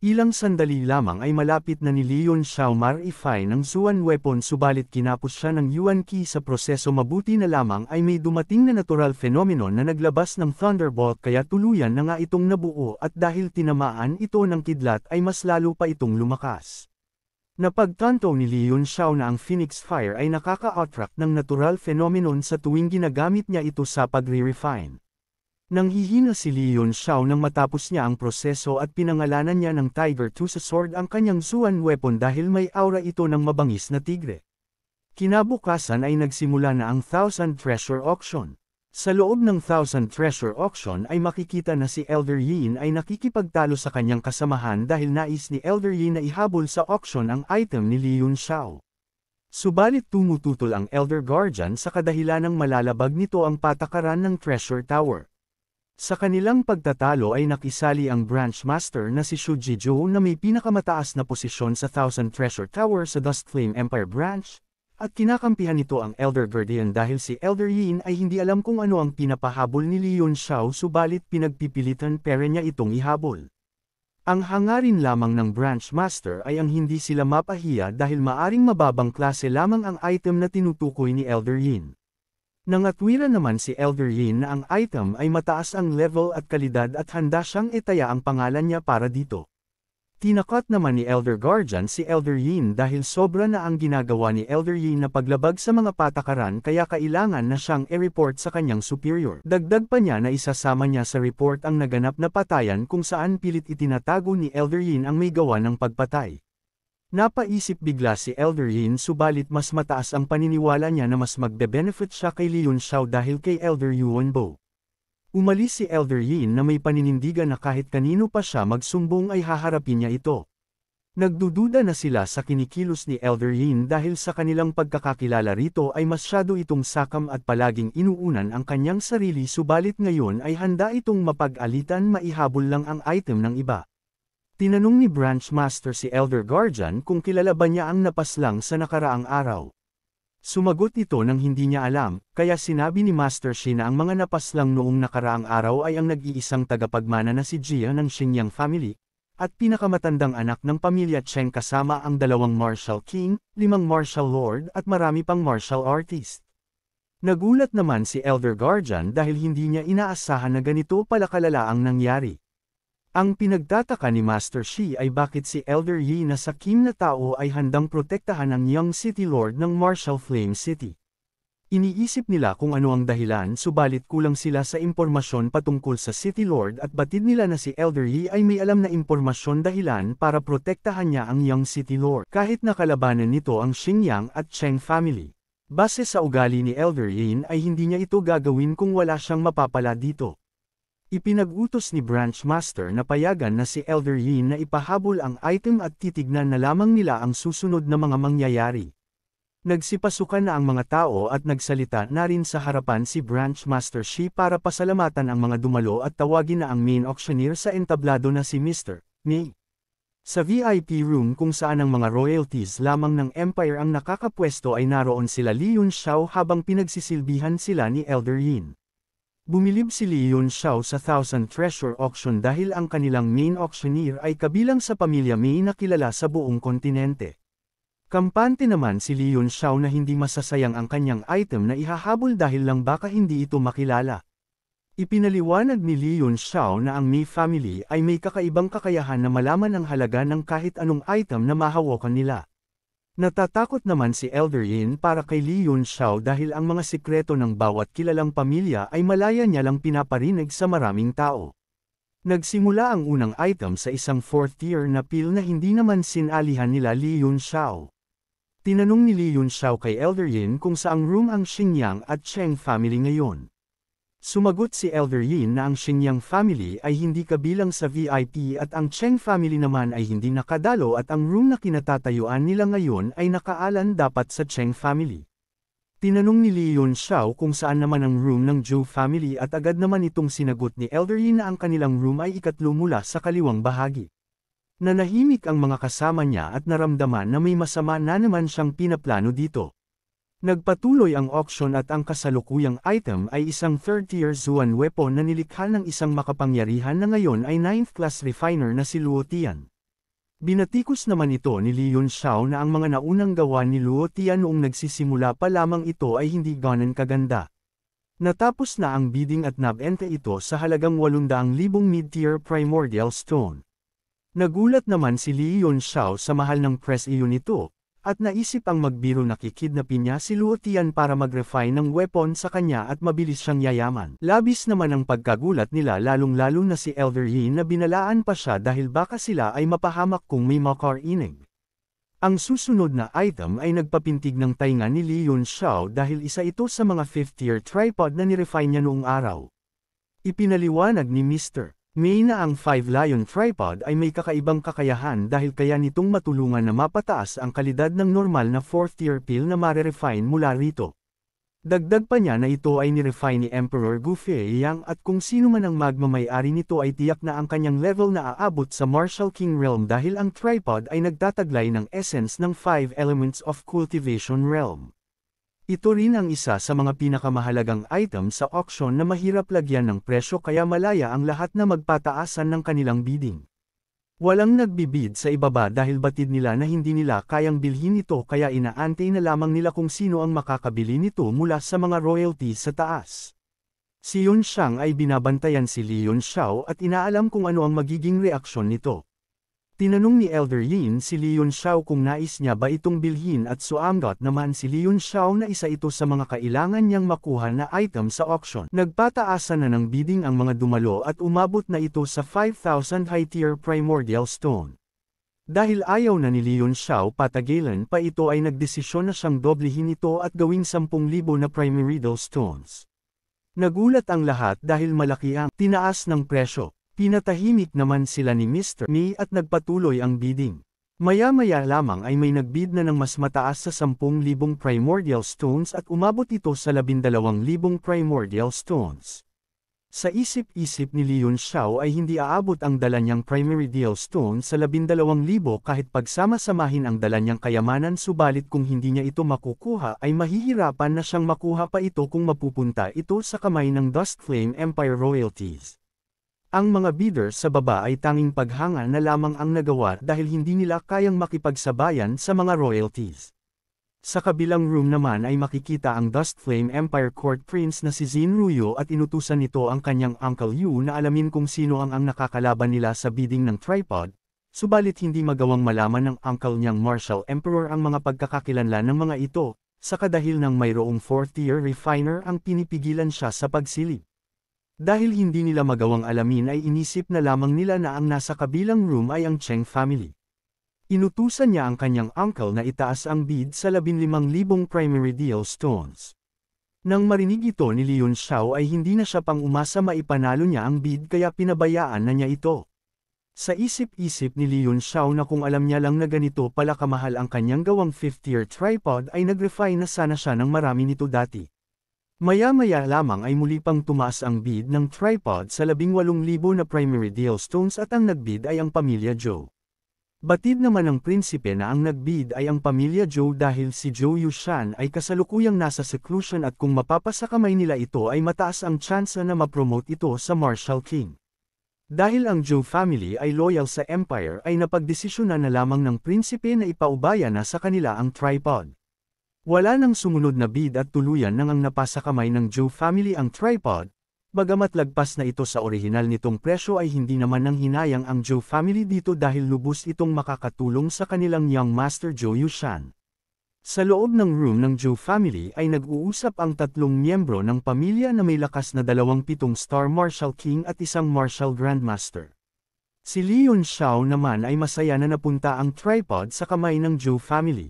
Ilang sandali lamang ay malapit na ni Li Yun Xiao marifine ang Zuan Weapon subalit kinapos siya ng Yuan Qi sa proseso mabuti na lamang ay may dumating na natural phenomenon na naglabas ng Thunderbolt kaya tuluyan na nga itong nabuo at dahil tinamaan ito ng kidlat ay mas lalo pa itong lumakas. Napagtanto ni Leon Shaw na ang Phoenix Fire ay nakaka-attract ng natural phenomenon sa tuwing ginagamit niya ito sa pagre-refine. Nang hihina si Leon Shaw nang matapos niya ang proseso at pinangalanan niya ng Tiger 2 sa sword ang kanyang Zuan weapon dahil may aura ito ng mabangis na tigre. Kinabukasan ay nagsimula na ang Thousand Treasure Auction. Sa loob ng Thousand Treasure Auction ay makikita na si Elder Yin ay nakikipagtalo sa kanyang kasamahan dahil nais ni Elder Yin na ihabol sa auction ang item ni Li Yun Xiao. Subalit tumututol ang Elder Guardian sa kadahilanang malalabag nito ang patakaran ng Treasure Tower. Sa kanilang pagtatalo ay nakisali ang branch master na si Shu Jiju na may pinakamataas na posisyon sa Thousand Treasure Tower sa Dust Flame Empire Branch, at kinakampihan nito ang Elder Guardian dahil si Elder Yin ay hindi alam kung ano ang pinapahabol ni Leon Xiao subalit pinagpipilitan pera niya itong ihabol. Ang hangarin lamang ng branch master ay ang hindi sila mapahiya dahil maaring mababang klase lamang ang item na tinutukoy ni Elder Yin. Nangatwira naman si Elder Yin na ang item ay mataas ang level at kalidad at handa siyang itaya ang pangalan niya para dito. Tinakot naman ni Elder Guardian si Elder Yin dahil sobra na ang ginagawa ni Elder Yin na paglabag sa mga patakaran kaya kailangan na siyang i-report sa kanyang superior. Dagdag pa niya na isasama niya sa report ang naganap na patayan kung saan pilit itinatago ni Elder Yin ang may gawa ng pagpatay. Napaisip bigla si Elder Yin subalit mas mataas ang paniniwala niya na mas magbe-benefit siya kay Leon Xiao dahil kay Elder Yuan Bo. Umalis si Elder Yin na may paninindigan na kahit kanino pa siya magsumbong ay haharapin niya ito. Nagdududa na sila sa kinikilos ni Elder Yin dahil sa kanilang pagkakakilala rito ay masyado itong sakam at palaging inuunan ang kanyang sarili subalit ngayon ay handa itong mapag-alitan maihabol lang ang item ng iba. Tinanong ni Branch Master si Elder Guardian kung kilala ba niya ang napaslang sa nakaraang araw. Sumagot ito nang hindi niya alam, kaya sinabi ni Master Shi na ang mga napaslang noong nakaraang araw ay ang nag-iisang tagapagmana na si Jia ng Xingyang family, at pinakamatandang anak ng pamilya Cheng kasama ang dalawang martial king, limang martial lord at marami pang martial artist. Nagulat naman si Elder Guardian dahil hindi niya inaasahan na ganito pala kalala ang nangyari. Ang pinagtataka ni Master Shi ay bakit si Elder Yi na sa Kim na tao ay handang protektahan ang Young City Lord ng Martial Flame City. Iniisip nila kung ano ang dahilan subalit kulang sila sa impormasyon patungkol sa City Lord at batid nila na si Elder Yi ay may alam na impormasyon dahilan para protektahan niya ang Young City Lord kahit nakalabanan nito ang Xingyang at Cheng family. Base sa ugali ni Elder Yin ay hindi niya ito gagawin kung wala siyang mapapala dito. Ipinag-utos ni Branch Master na payagan na si Elder Yin na ipahabol ang item at titignan na lamang nila ang susunod na mga mangyayari. Nagsipasukan na ang mga tao at nagsalita na rin sa harapan si Branch Master Shi para pasalamatan ang mga dumalo at tawagin na ang main auctioneer sa entablado na si Mr. Ni. Sa VIP room kung saan ang mga royalties lamang ng Empire ang nakakapwesto ay naroon sila Li Yun Xiao habang pinagsisilbihan sila ni Elder Yin. Bumilib si Leon Shaw sa Thousand Treasure Auction dahil ang kanilang main auctioneer ay kabilang sa pamilya May na kilala sa buong kontinente. Kampante naman si Leon Shaw na hindi masasayang ang kanyang item na ihahabol dahil lang baka hindi ito makilala. Ipinaliwanag ni Leon Shaw na ang May family ay may kakaibang kakayahan na malaman ang halaga ng kahit anong item na mahawakan nila. Natatakot naman si Elder Yin para kay Li Yun Xiao dahil ang mga sikreto ng bawat kilalang pamilya ay malaya niya lang pinaparinig sa maraming tao. Nagsimula ang unang item sa isang fourth-tier na pill na hindi naman sinalihan nila Li Yun Xiao. Tinanong ni Li Yun Xiao kay Elder Yin kung saang room ang Xinyang at Cheng family ngayon. Sumagot si Elder Yin na ang Shenyang family ay hindi kabilang sa VIP at ang Cheng family naman ay hindi nakadalo at ang room na kinatatayuan nila ngayon ay nakaalan dapat sa Cheng family. Tinanong ni Li Yun Xiao kung saan naman ang room ng Zhou family at agad naman itong sinagot ni Elder Yin na ang kanilang room ay ikatlo mula sa kaliwang bahagi. Nanahimik ang mga kasama niya at naramdaman na may masama na naman siyang pinaplano dito. Nagpatuloy ang auction at ang kasalukuyang item ay isang third-tier Zuan weapon na nilikha ng isang makapangyarihan na ngayon ay 9th class refiner na si Luo Tian. Binatikos naman ito ni Li Yun Xiao na ang mga naunang gawa ni Luo Tian noong nagsisimula pa lamang ito ay hindi ganon kaganda. Natapos na ang bidding at nabenta ito sa halagang 800,000 mid-tier primordial stone. Nagulat naman si Li Yun Xiao sa mahal ng press iyon ito, at naisip ang magbiro na kikidnapin niya si Luotian para mag-refine ng weapon sa kanya at mabilis siyang yayaman. Labis naman ang pagkagulat nila lalong-lalo na si Elder Yin na binalaan pa siya dahil baka sila ay mapahamak kung may makar inig. Ang susunod na item ay nagpapintig ng tainga ni Li Yun Xiao dahil isa ito sa mga 5th-tier tripod na nirefine niya noong araw. Ipinaliwanag ni Mr. Mina ang 5 Lion Tripod ay may kakaibang kakayahan dahil kaya nitong matulungan na mapataas ang kalidad ng normal na 4th tier pill na marerefine mula rito. Dagdag pa niya na ito ay nirefine ni Emperor Guofei Yang at kung sino man ang magmamayari nito ay tiyak na ang kanyang level na aabot sa Martial King Realm dahil ang tripod ay nagtataglay ng essence ng 5 Elements of Cultivation Realm. Ito rin ang isa sa mga pinakamahalagang item sa auction na mahirap lagyan ng presyo kaya malaya ang lahat na magpataasan ng kanilang bidding. Walang nagbibid sa ibaba dahil batid nila na hindi nila kayang bilhin ito kaya inaantay na lamang nila kung sino ang makakabili nito mula sa mga royalty sa taas. Si Yun Shang ay binabantayan si Li Yun Xiao at inaalam kung ano ang magiging reaksyon nito. Tinanong ni Elder Yin si Leon Xiao kung nais niya ba itong bilhin at suamgot naman si Leon Xiao na isa ito sa mga kailangan niyang makuha na item sa auction. Nagpataasan na ng bidding ang mga dumalo at umabot na ito sa 5,000 high-tier primordial stone. Dahil ayaw na ni Leon Xiao patagilan pa ito ay nagdesisyon na siyang doblehin ito at gawing 10,000 na primordial stones. Nagulat ang lahat dahil malaki ang tinaas ng presyo. Pinatahimik naman sila ni Mr. Ni at nagpatuloy ang bidding. Maya-maya lamang ay may nagbid na ng mas mataas sa 10,000 primordial stones at umabot ito sa 12,000 primordial stones. Sa isip-isip ni Leon Xiao ay hindi aabot ang dala niyang primary deal stone sa 12,000 kahit pagsama-samahin ang dala niyang kayamanan subalit kung hindi niya ito makukuha ay mahihirapan na siyang makuha pa ito kung mapupunta ito sa kamay ng Dust Flame Empire Royalties. Ang mga bidder sa baba ay tanging paghanga na lamang ang nagawa dahil hindi nila kayang makipagsabayan sa mga royalties. Sa kabilang room naman ay makikita ang Dust Flame Empire Court Prince na si Zin Ruyo at inutusan nito ang kanyang Uncle Yu na alamin kung sino ang ang nakakalaban nila sa bidding ng tripod, subalit hindi magawang malaman ng uncle niyang Martial Emperor ang mga pagkakakilanlan ng mga ito, sa kadahil ng mayroong fourth-tier refiner ang pinipigilan siya sa pagsilip. Dahil hindi nila magawang alamin ay inisip na lamang nila na ang nasa kabilang room ay ang Cheng family. Inutusan niya ang kanyang uncle na itaas ang bid sa 15,000 primary deal stones. Nang marinig ito ni Leon Xiao ay hindi na siya pang umasa maipanalo niya ang bid kaya pinabayaan na niya ito. Sa isip-isip ni Leon Xiao na kung alam niya lang na ganito pala kamahal ang kanyang gawang 5th-tier tripod ay nag-refine na sana siya ng marami nito dati. Maya-maya lamang ay muli pang tumas ang bid ng tripod sa 18,000 na primary deal stones at ang nagbid ay ang pamilya Joe. Batid naman ng prinsipe na ang nagbid ay ang pamilya Joe dahil si Joe Yushan ay kasalukuyang nasa seclusion at kung mapapasa kamay nila ito ay mataas ang tsansa na mapromote ito sa Marshal King. Dahil ang Joe family ay loyal sa Empire ay napagdesisyonan na lamang ng prinsipe na ipaubaya na sa kanila ang tripod. Wala nang sumunod na bid at tuluyan nang ang napasa kamay ng Joe family ang tripod, bagamat lagpas na ito sa orihinal nitong presyo ay hindi naman nang hinayang ang Joe family dito dahil lubos itong makakatulong sa kanilang young master Joe Yushan. Sa loob ng room ng Joe family ay nag-uusap ang tatlong miyembro ng pamilya na may lakas na dalawang pitong Star Marshal King at isang Marshal Grandmaster. Si Leon Xiao naman ay masaya na napunta ang tripod sa kamay ng Joe family.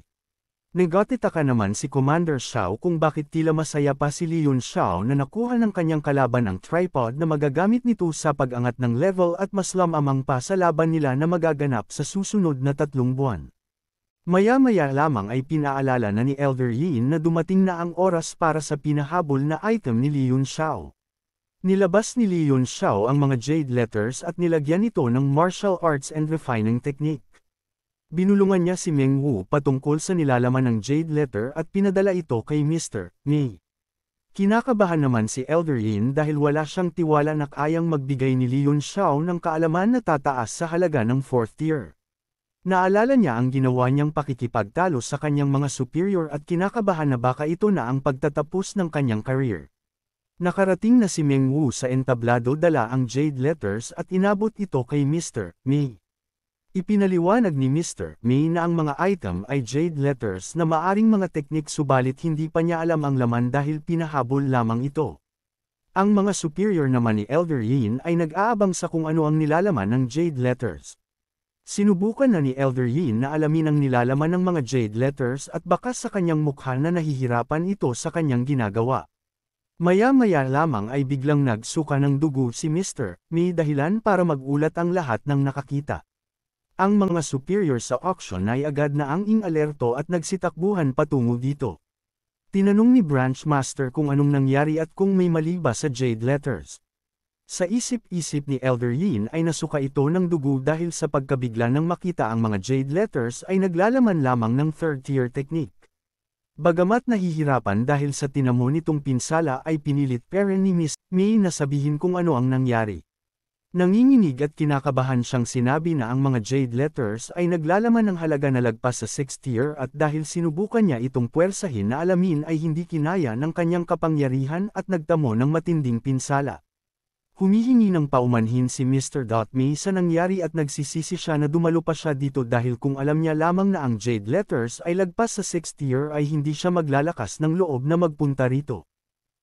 Negatita ka naman si Commander Shao kung bakit tila masaya pa si Leon Shao na nakuha ng kanyang kalaban ang tripod na magagamit nito sa pag-angat ng level at mas lamamang pa sa laban nila na magaganap sa susunod na tatlong buwan. Maya-maya lamang ay pinaalala na ni Elder Yin na dumating na ang oras para sa pinahabol na item ni Leon Shao. Nilabas ni Leon Shao ang mga jade letters at nilagyan ito ng martial arts and refining technique. Binulungan niya si Meng Wu patungkol sa nilalaman ng jade letter at pinadala ito kay Mr. Ni. Kinakabahan naman si Elder Yin dahil wala siyang tiwala na kayang magbigay ni Leon Xiao ng kaalaman na tataas sa halaga ng fourth tier. Naalala niya ang ginawa niyang pakikipagtalo sa kanyang mga superior at kinakabahan na baka ito na ang pagtatapos ng kanyang career. Nakarating na si Meng Wu sa entablado dala ang jade letters at inabot ito kay Mr. Mei. Ipinaliwanag ni Mr. May na ang mga item ay jade letters na maaring mga teknik subalit hindi pa niya alam ang laman dahil pinahabol lamang ito. Ang mga superior naman ni Elder Yin ay nag-aabang sa kung ano ang nilalaman ng jade letters. Sinubukan na ni Elder Yin na alamin ang nilalaman ng mga jade letters at baka sa kanyang mukha na nahihirapan ito sa kanyang ginagawa. Maya-maya lamang ay biglang nagsuka ng dugo si Mr. May dahilan para magulat ang lahat ng nakakita. Ang mga superior sa auction ay agad na ang ing-alerto at nagsitakbuhan patungo dito. Tinanong ni Branch Master kung anong nangyari at kung may mali ba sa Jade Letters. Sa isip-isip ni Elder Yin ay nasuka ito ng dugo dahil sa pagkabigla nang makita ang mga Jade Letters ay naglalaman lamang ng third-tier technique. Bagamat nahihirapan dahil sa tinamo nitong pinsala ay pinilit peren ni Miss May na sabihin kung ano ang nangyari. Nanginginig at kinakabahan siyang sinabi na ang mga jade letters ay naglalaman ng halaga na lagpas sa 6th year at dahil sinubukan niya itong puwersahin na alamin ay hindi kinaya ng kanyang kapangyarihan at nagtamo ng matinding pinsala. Humihingi ng paumanhin si Mr. Dotme sa nangyari at nagsisisi siya na dumalo pa siya dito dahil kung alam niya lamang na ang Jade Letters ay lagpas sa 6th year ay hindi siya maglalakas ng loob na magpunta rito.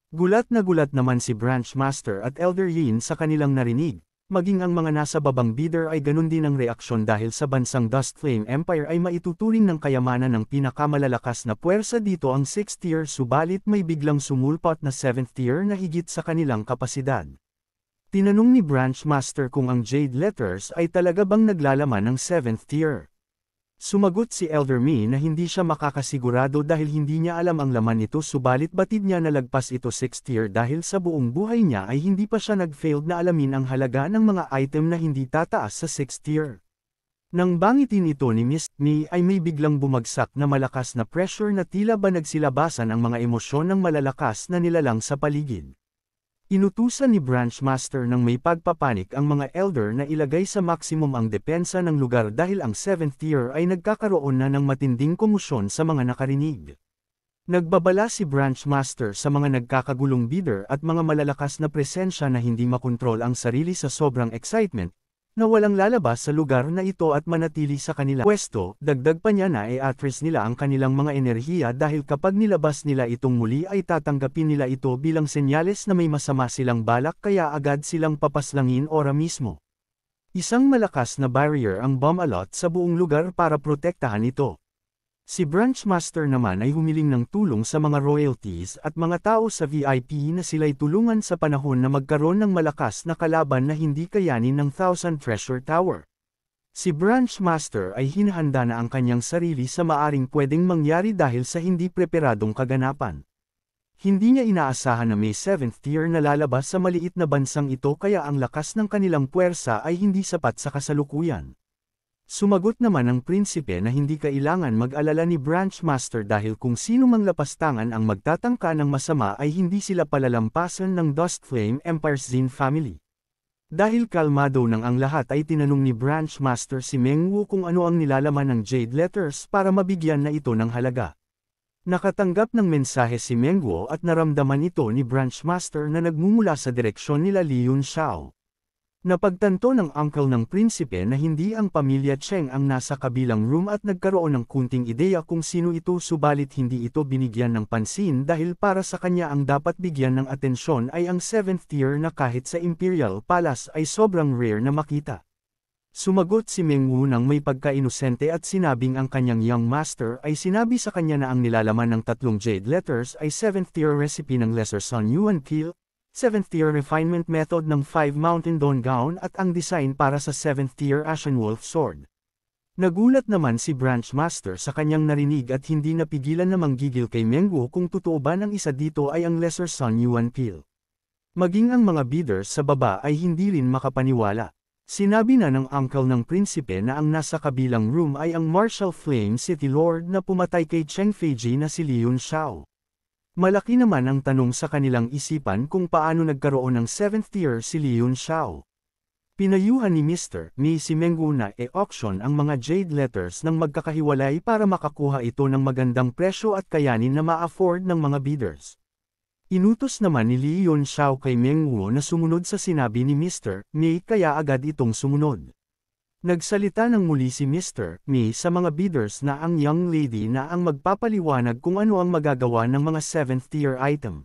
Gulat na gulat naman si Branch Master at Elder Yin sa kanilang narinig, maging ang mga nasa babang bidder ay ganun din ang reaksyon dahil sa bansang Dust Flame Empire ay maituturing ng kayamanan ng pinakamalalakas na puwersa dito ang 6th tier subalit may biglang sumulpot na 7th tier na higit sa kanilang kapasidad. Tinanong ni Branch Master kung ang Jade Letters ay talaga bang naglalaman ng 7th tier. Sumagot si Elder Elderme na hindi siya makakasigurado dahil hindi niya alam ang laman nito subalit batid niya nalagpas ito 6 tier dahil sa buong buhay niya ay hindi pa siya nag-failed na alamin ang halaga ng mga item na hindi tataas sa 6 tier. Nang bangitin ito ni Miss Ni ay may biglang bumagsak na malakas na pressure na tila ba nagsilabasan ang mga emosyon ng malalakas na nilalang sa paligid. Inutusan ni Branch Master ng may pagpapanik ang mga elder na ilagay sa maximum ang depensa ng lugar dahil ang 7th year ay nagkakaroon na ng matinding komusyon sa mga nakarinig. Nagbabala si Branch Master sa mga nagkakagulong bidder at mga malalakas na presensya na hindi makontrol ang sarili sa sobrang excitement, na walang lalabas sa lugar na ito at manatili sa kanila. Pwesto, dagdag pa niya na e-address nila ang kanilang mga enerhiya dahil kapag nilabas nila itong muli ay tatanggapin nila ito bilang senyales na may masama silang balak kaya agad silang papaslangin ora mismo. Isang malakas na barrier ang bomb alot sa buong lugar para protektahan ito. Si Branchmaster naman ay humiling ng tulong sa mga royalties at mga tao sa VIP na sila'y tulungan sa panahon na magkaroon ng malakas na kalaban na hindi kayanin ng Thousand Treasure Tower. Si Branchmaster ay hinahanda na ang kanyang sarili sa maaring pwedeng mangyari dahil sa hindi preparadong kaganapan. Hindi niya inaasahan na may 7th tier na lalabas sa maliit na bansang ito kaya ang lakas ng kanilang puwersa ay hindi sapat sa kasalukuyan. Sumagot naman ang prinsipe na hindi kailangan mag-alala ni Branchmaster dahil kung sino mang lapastangan ang magtatangka ng masama ay hindi sila palalampasan ng Dustflame Flame Empire's Zin family. Dahil kalmado nang ang lahat ay tinanong ni Branchmaster si Meng Wu kung ano ang nilalaman ng Jade Letters para mabigyan na ito ng halaga. Nakatanggap ng mensahe si Meng Wu at naramdaman ito ni Branchmaster na nagmumula sa direksyon nila Li Yun Xiao. Napagtanto ng uncle ng prinsipe na hindi ang pamilya Cheng ang nasa kabilang room at nagkaroon ng kunting ideya kung sino ito subalit hindi ito binigyan ng pansin dahil para sa kanya ang dapat bigyan ng atensyon ay ang 7th tier na kahit sa Imperial Palace ay sobrang rare na makita. Sumagot si Meng Wu nang may pagka at sinabing ang kanyang young master ay sinabi sa kanya na ang nilalaman ng tatlong jade letters ay 7th tier recipe ng Lesser Sun Yuan Peel, 7th-tier refinement method ng 5 Mountain Dawn Gown at ang design para sa 7th-tier Ashenwolf Sword. Nagulat naman si Branch Master sa kanyang narinig at hindi napigilan na manggigil kay Mengguo kung totoo ba ng isa dito ay ang Lesser Sun Yuan Peel. Maging ang mga bidders sa baba ay hindi rin makapaniwala. Sinabi na ng uncle ng prinsipe na ang nasa kabilang room ay ang Martial Flame City Lord na pumatay kay Cheng Feiji na si Liun Xiao. Malaki naman ang tanong sa kanilang isipan kung paano nagkaroon ng 7th year si Leon Xiao. Pinayuhan ni Mr. ni si na e-auction ang mga jade letters ng magkakahiwalay para makakuha ito ng magandang presyo at kayanin na ma-afford ng mga bidders. Inutos naman ni Leon Xiao kay Meng na sumunod sa sinabi ni Mr. May kaya agad itong sumunod. Nagsalita ng muli si Mr. Me sa mga bidders na ang young lady na ang magpapaliwanag kung ano ang magagawa ng mga 7th tier item.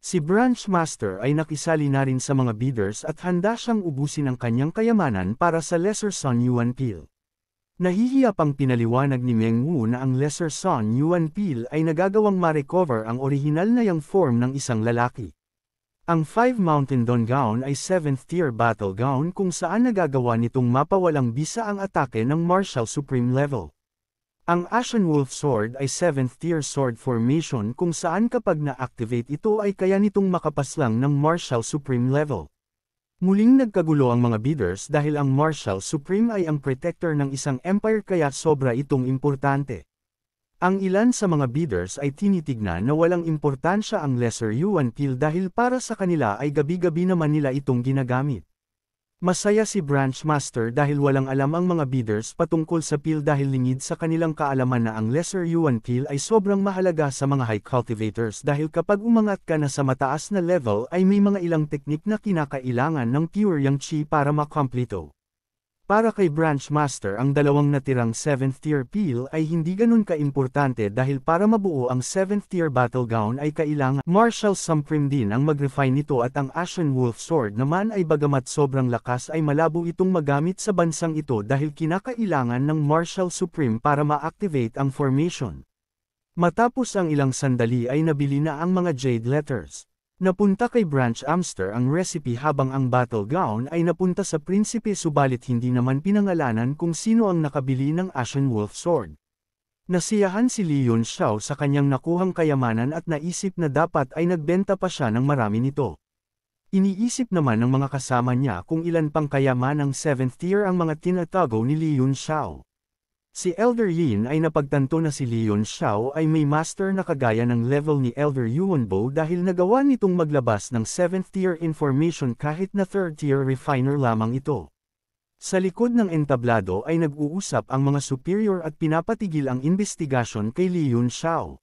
Si branch master ay nakisali na rin sa mga bidders at handa siyang ubusin ang kanyang kayamanan para sa Lesser Sun Yuan Peel. Nahihiyap pang pinaliwanag ni Meng Wu na ang Lesser Sun Yuan Peel ay nagagawang ma-recover ang orihinal na yang form ng isang lalaki. Ang Five Mountain Dawn Gown ay 7th tier battle gown kung saan nagagawa nitong mapawalang bisa ang atake ng Martial Supreme level. Ang Ashen Wolf Sword ay 7th tier sword formation kung saan kapag na-activate ito ay kaya nitong makapaslang ng Martial Supreme level. Muling nagkagulo ang mga bidders dahil ang Martial Supreme ay ang protector ng isang empire kaya sobra itong importante. Ang ilan sa mga bidders ay tinitignan na walang importansya ang lesser yuan pill dahil para sa kanila ay gabi-gabi naman nila itong ginagamit. Masaya si branch master dahil walang alam ang mga bidders patungkol sa pill dahil lingid sa kanilang kaalaman na ang lesser yuan pill ay sobrang mahalaga sa mga high cultivators dahil kapag umangat ka na sa mataas na level ay may mga ilang teknik na kinakailangan ng pure yang chi para makomplito. Para kay Branch Master ang dalawang natirang 7th tier peel ay hindi ganun kaimportante dahil para mabuo ang 7th tier battle gown ay kailangan Marshal Supreme din ang mag-refine nito at ang Ashen Wolf Sword naman ay bagamat sobrang lakas ay malabo itong magamit sa bansang ito dahil kinakailangan ng Marshal Supreme para ma-activate ang formation. Matapos ang ilang sandali ay nabili na ang mga Jade Letters. Napunta kay Branch Amster ang recipe habang ang battle gown ay napunta sa prinsipe subalit hindi naman pinangalanan kung sino ang nakabili ng Ashen Wolf Sword. Nasiyahan si Leon Xiao sa kanyang nakuhang kayamanan at naisip na dapat ay nagbenta pa siya ng marami nito. Iniisip naman ng mga kasama niya kung ilan pang kayamanang 7th tier ang mga tinatago ni Leon Xiao. Si Elder Yin ay napagtanto na si Leon Xiao ay may master na kagaya ng level ni Elder Yuanbo dahil nagawa nitong maglabas ng 7th tier information kahit na 3rd tier refiner lamang ito. Sa likod ng entablado ay nag-uusap ang mga superior at pinapatigil ang investigasyon kay Leon Xiao.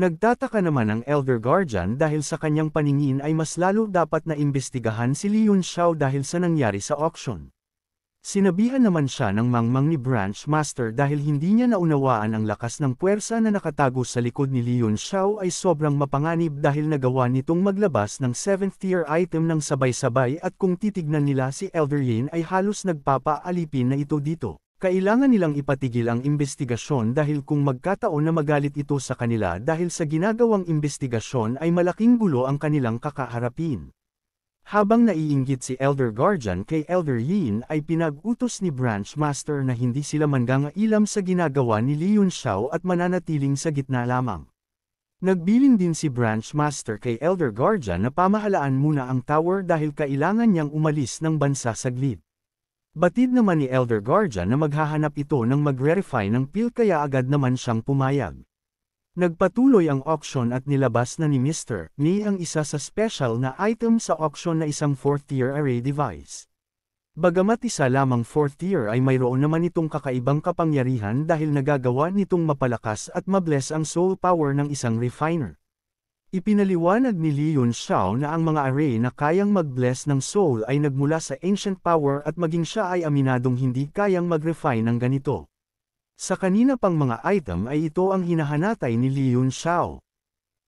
Nagtataka naman ang Elder Guardian dahil sa kanyang paningin ay mas lalo dapat na imbestigahan si Leon Xiao dahil sa nangyari sa auction. Sinabihan naman siya ng mangmang ni Branch Master dahil hindi niya naunawaan ang lakas ng puwersa na nakatago sa likod ni Leon Xiao ay sobrang mapanganib dahil nagawa nitong maglabas ng 7th tier item ng sabay-sabay at kung titignan nila si Elder Yin ay halos nagpapaalipin na ito dito. Kailangan nilang ipatigil ang imbestigasyon dahil kung magkataon na magalit ito sa kanila dahil sa ginagawang imbestigasyon ay malaking gulo ang kanilang kakaharapin. Habang naiinggit si Elder Guardian kay Elder Yin ay pinag-utos ni Branch Master na hindi sila manggangailam sa ginagawa ni Leon Xiao at mananatiling sa gitna lamang. Nagbilin din si Branch Master kay Elder Guardian na pamahalaan muna ang tower dahil kailangan niyang umalis ng bansa saglit. Batid naman ni Elder Guardian na maghahanap ito ng magre-refine ng pill kaya agad naman siyang pumayag. Nagpatuloy ang auction at nilabas na ni Mr. Ni ang isa sa special na item sa auction na isang 4 th tier array device. Bagamat isa lamang 4 th tier ay mayroon naman itong kakaibang kapangyarihan dahil nagagawa nitong mapalakas at mabless ang soul power ng isang refiner. Ipinaliwanag ni Leon Xiao na ang mga array na kayang mag-bless ng soul ay nagmula sa ancient power at maging siya ay aminadong hindi kayang mag-refine ng ganito. Sa kanina pang mga item ay ito ang hinahanatay ni Liyun Xiao.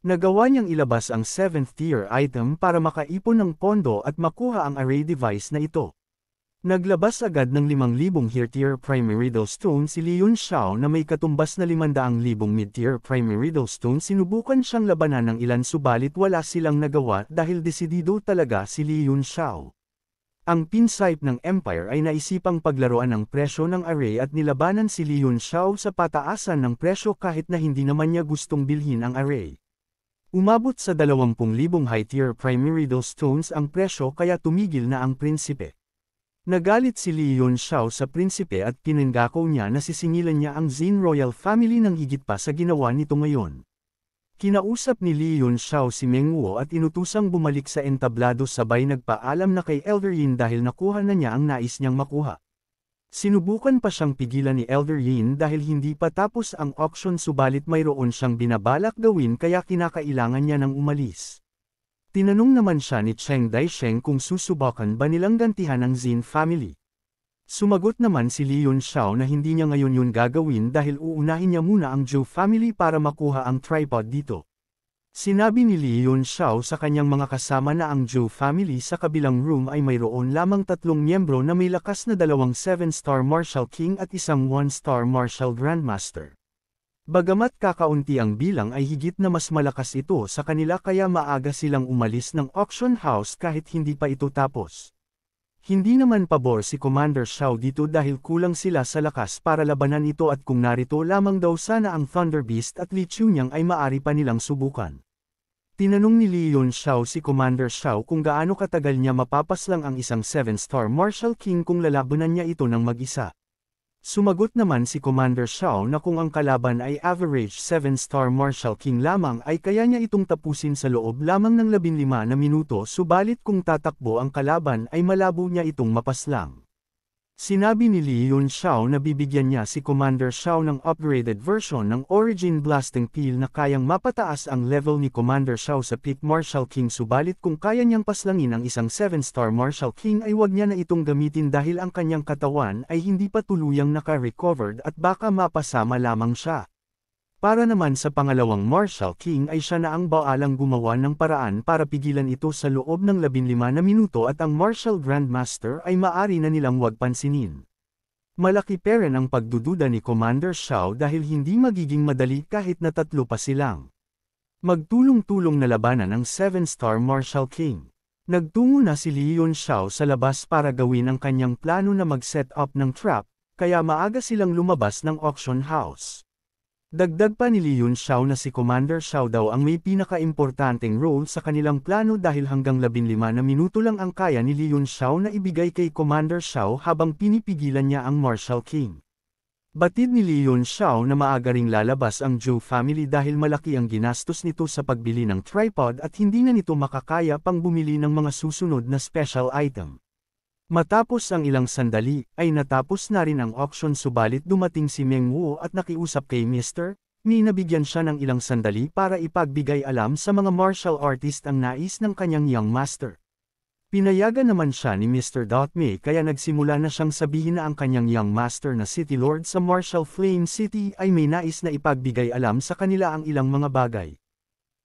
Nagawa niyang ilabas ang 7th tier item para makaipon ng pondo at makuha ang array device na ito. Naglabas agad ng 5,000 high-tier primary Primordial Stone si Liyun Xiao na may katumbas na 500,000 mid-tier primary Primordial Stone sinubukan siyang labanan ng ilan subalit wala silang nagawa dahil desidido talaga si Liyun Xiao. Ang pinstripe ng Empire ay naisipang paglaruan ng presyo ng array at nilabanan si Leon Xiao sa pataasan ng presyo kahit na hindi naman niya gustong bilhin ang array. Umabot sa 20,000 high-tier primary primordial stones ang presyo kaya tumigil na ang prinsipe. Nagalit si Leon Xiao sa prinsipe at pinangako niya na sisingilan niya ang Xin royal family ng higit pa sa ginawa nito ngayon. Kinausap ni Li Yun Xiao si Meng Wu at inutusang bumalik sa entablado sabay nagpaalam na kay Elder Yin dahil nakuha na niya ang nais niyang makuha. Sinubukan pa siyang pigilan ni Elder Yin dahil hindi pa tapos ang auction subalit mayroon siyang binabalak gawin kaya kinakailangan niya ng umalis. Tinanong naman siya ni Cheng Daisheng kung susubukan ba nilang gantihan ang Zin family. Sumagot naman si Leon Xiao na hindi niya ngayon yun gagawin dahil uunahin niya muna ang Zhou family para makuha ang tripod dito. Sinabi ni Leon Xiao sa kanyang mga kasama na ang Zhou family sa kabilang room ay mayroon lamang tatlong miyembro na may lakas na dalawang 7-star Marshal King at isang 1-star Marshal Grandmaster. Bagamat kakaunti ang bilang ay higit na mas malakas ito sa kanila kaya maaga silang umalis ng auction house kahit hindi pa ito tapos. Hindi naman pabor si Commander Shaw dito dahil kulang sila sa lakas para labanan ito at kung narito lamang daw sana ang Thunder Beast at Li Chunyang ay maari pa nilang subukan. Tinanong ni Leon Shaw si Commander Shaw kung gaano katagal niya mapapaslang ang isang 7-star martial king kung lalabanan niya ito ng mag-isa. Sumagot naman si Commander Shao na kung ang kalaban ay average 7-star Marshal King lamang ay kaya niya itong tapusin sa loob lamang ng 15 na minuto subalit kung tatakbo ang kalaban ay malabo niya itong mapaslang. Sinabi ni Li Yun Xiao na bibigyan niya si Commander Xiao ng upgraded version ng Origin Blasting Peel na kayang mapataas ang level ni Commander Xiao sa Peak Marshal King subalit kung kaya niyang paslangin ang isang 7-star Marshal King ay wag niya na itong gamitin dahil ang kanyang katawan ay hindi pa tuluyang naka-recovered at baka mapasama lamang siya. Para naman sa pangalawang Marshall King ay siya na ang baalang gumawa ng paraan para pigilan ito sa loob ng 15 na minuto at ang Marshall Grandmaster ay maari na nilang wag pansinin. Malaki pera ang pagdududa ni Commander Shaw dahil hindi magiging madali kahit na tatlo pa silang. Magtulong-tulong na labanan ng 7-star Marshall King. Nagtungo na si Leon Shaw sa labas para gawin ang kanyang plano na mag-set up ng trap, kaya maaga silang lumabas ng auction house. Dagdag pa ni Leon Shaw na si Commander Shaw daw ang may pinakaimportanteng role sa kanilang plano dahil hanggang 15 na minuto lang ang kaya ni Leon Shaw na ibigay kay Commander Shaw habang pinipigilan niya ang Marshal King. Batid ni Leon Shaw na maaga ring lalabas ang Joe family dahil malaki ang ginastos nito sa pagbili ng tripod at hindi na nito makakaya pang bumili ng mga susunod na special item. Matapos ang ilang sandali, ay natapos na rin ang auction subalit dumating si Meng Wu at nakiusap kay Mr. Ni nabigyan siya ng ilang sandali para ipagbigay alam sa mga martial artist ang nais ng kanyang young master. Pinayagan naman siya ni Mr. Dotme kaya nagsimula na siyang sabihin na ang kanyang young master na City Lord sa Martial Flame City ay may nais na ipagbigay alam sa kanila ang ilang mga bagay.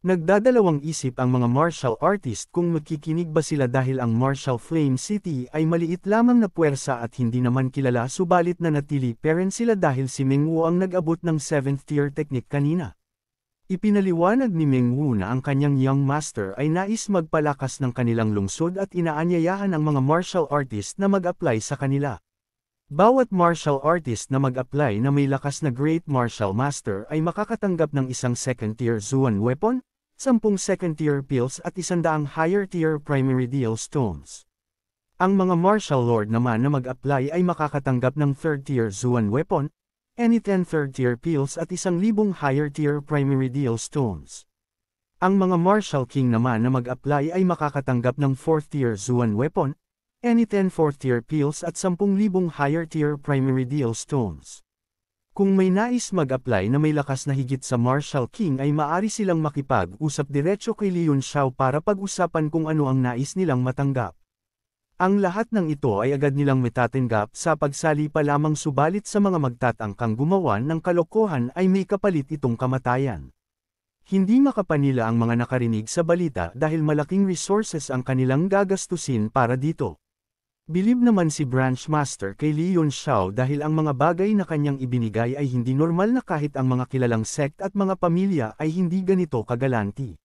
Nagdadalawang isip ang mga martial artist kung magkikinig ba sila dahil ang martial flame city ay maliit lamang na puwersa at hindi naman kilala subalit na natili parent sila dahil si Meng Wu ang nag-abot ng 7th tier technique kanina. Ipinaliwanag ni Meng Wu na ang kanyang young master ay nais magpalakas ng kanilang lungsod at inaanyayahan ang mga martial artist na mag-apply sa kanila. Bawat martial artist na mag-apply na may lakas na Great Martial Master ay makakatanggap ng isang second-tier Zuan weapon, 10 second-tier pills at 100 higher-tier primary deal stones. Ang mga martial lord naman na mag-apply ay makakatanggap ng 3rd-tier Zuan weapon, any 10 3rd-tier pills at 1,000 higher-tier primary deal stones. Ang mga martial king naman na mag-apply ay makakatanggap ng 4th-tier Zuan weapon, any 10 4th-tier pills at 10,000 higher-tier primary deal stones. Kung may nais mag-apply na may lakas na higit sa Marshall King ay maari silang makipag-usap diretso kay Leon Xiao para pag-usapan kung ano ang nais nilang matanggap. Ang lahat ng ito ay agad nilang metatanggap sa pagsali pa lamang subalit sa mga magtatangkang gumawa ng kalokohan ay may kapalit itong kamatayan. Hindi makapanila ang mga nakarinig sa balita dahil malaking resources ang kanilang gagastusin para dito. Bilib naman si Branch Master kay Leon Xiao dahil ang mga bagay na kanyang ibinigay ay hindi normal na kahit ang mga kilalang sect at mga pamilya ay hindi ganito kagalanti.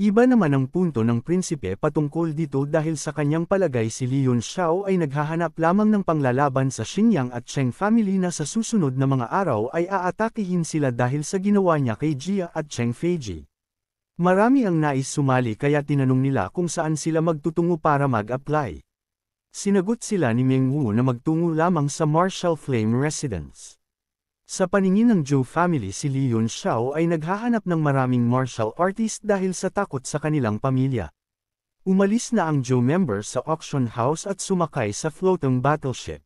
Iba naman ang punto ng prinsipe patungkol dito dahil sa kanyang palagay si Leon Xiao ay naghahanap lamang ng panglalaban sa Xinyang at Cheng family na sa susunod na mga araw ay aatakihin sila dahil sa ginawa niya kay Jia at Cheng Feiji. Marami ang nais sumali kaya tinanong nila kung saan sila magtutungo para mag-apply. Sinagot sila ni Meng Wu na magtungo lamang sa Marshall Flame Residence. Sa paningin ng Zhou family si Li Yun Xiao ay naghahanap ng maraming martial artist dahil sa takot sa kanilang pamilya. Umalis na ang Zhou member sa auction house at sumakay sa floating battleship.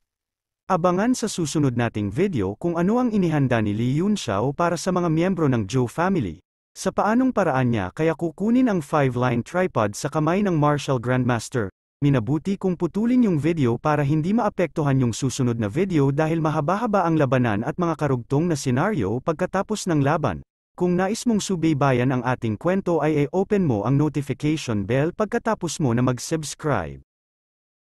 Abangan sa susunod nating video kung ano ang inihanda ni Li Yun Xiao para sa mga miyembro ng Zhou family, sa paanong paraan niya kaya kukunin ang five line tripod sa kamay ng Martial Grandmaster, Minabuti kung putulin yung video para hindi maapektuhan yung susunod na video dahil mahaba-haba ang labanan at mga karugtong na senaryo pagkatapos ng laban. Kung nais mong subaybayan ang ating kwento ay e-open mo ang notification bell pagkatapos mo na mag-subscribe.